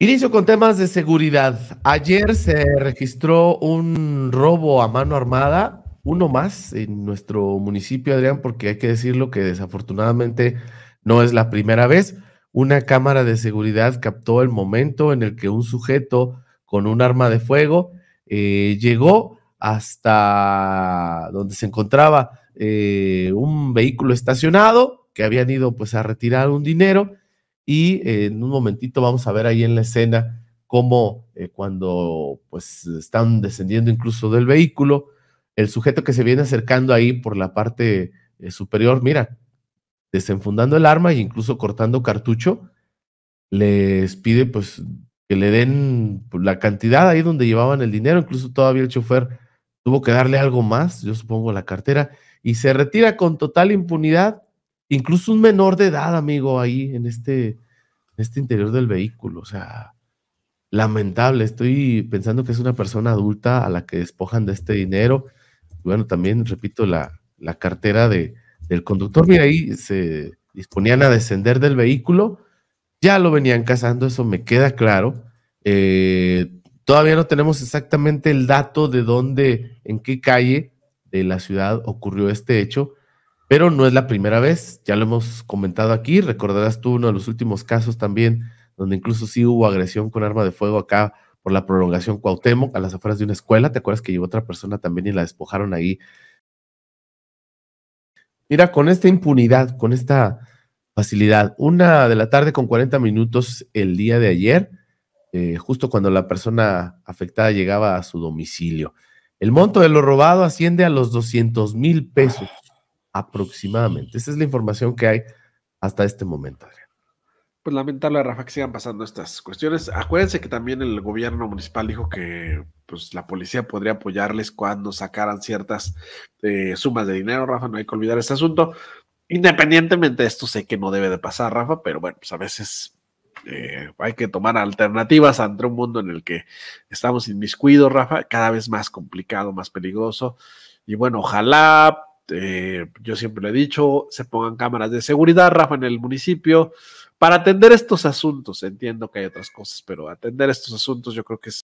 Inicio con temas de seguridad. Ayer se registró un robo a mano armada, uno más en nuestro municipio, Adrián, porque hay que decirlo que desafortunadamente no es la primera vez. Una cámara de seguridad captó el momento en el que un sujeto con un arma de fuego eh, llegó hasta donde se encontraba eh, un vehículo estacionado que habían ido pues a retirar un dinero y eh, en un momentito vamos a ver ahí en la escena cómo eh, cuando pues están descendiendo incluso del vehículo, el sujeto que se viene acercando ahí por la parte eh, superior, mira, desenfundando el arma e incluso cortando cartucho, les pide pues que le den pues, la cantidad ahí donde llevaban el dinero, incluso todavía el chofer tuvo que darle algo más, yo supongo la cartera, y se retira con total impunidad incluso un menor de edad, amigo, ahí en este, este interior del vehículo. O sea, lamentable. Estoy pensando que es una persona adulta a la que despojan de este dinero. Bueno, también, repito, la, la cartera de, del conductor. Mira, ahí se disponían a descender del vehículo. Ya lo venían cazando, eso me queda claro. Eh, todavía no tenemos exactamente el dato de dónde, en qué calle de la ciudad ocurrió este hecho. Pero no es la primera vez, ya lo hemos comentado aquí, recordarás tú uno de los últimos casos también, donde incluso sí hubo agresión con arma de fuego acá por la prolongación Cuauhtémoc a las afueras de una escuela, ¿te acuerdas que llegó otra persona también y la despojaron ahí? Mira, con esta impunidad, con esta facilidad, una de la tarde con 40 minutos el día de ayer, eh, justo cuando la persona afectada llegaba a su domicilio. El monto de lo robado asciende a los 200 mil pesos aproximadamente. Esa es la información que hay hasta este momento, Adrián. Pues lamentable, Rafa, que sigan pasando estas cuestiones. Acuérdense que también el gobierno municipal dijo que pues, la policía podría apoyarles cuando sacaran ciertas eh, sumas de dinero, Rafa, no hay que olvidar este asunto. Independientemente de esto, sé que no debe de pasar, Rafa, pero bueno, pues a veces eh, hay que tomar alternativas ante un mundo en el que estamos inmiscuidos, Rafa, cada vez más complicado, más peligroso. Y bueno, ojalá este, yo siempre lo he dicho, se pongan cámaras de seguridad, Rafa, en el municipio, para atender estos asuntos. Entiendo que hay otras cosas, pero atender estos asuntos yo creo que es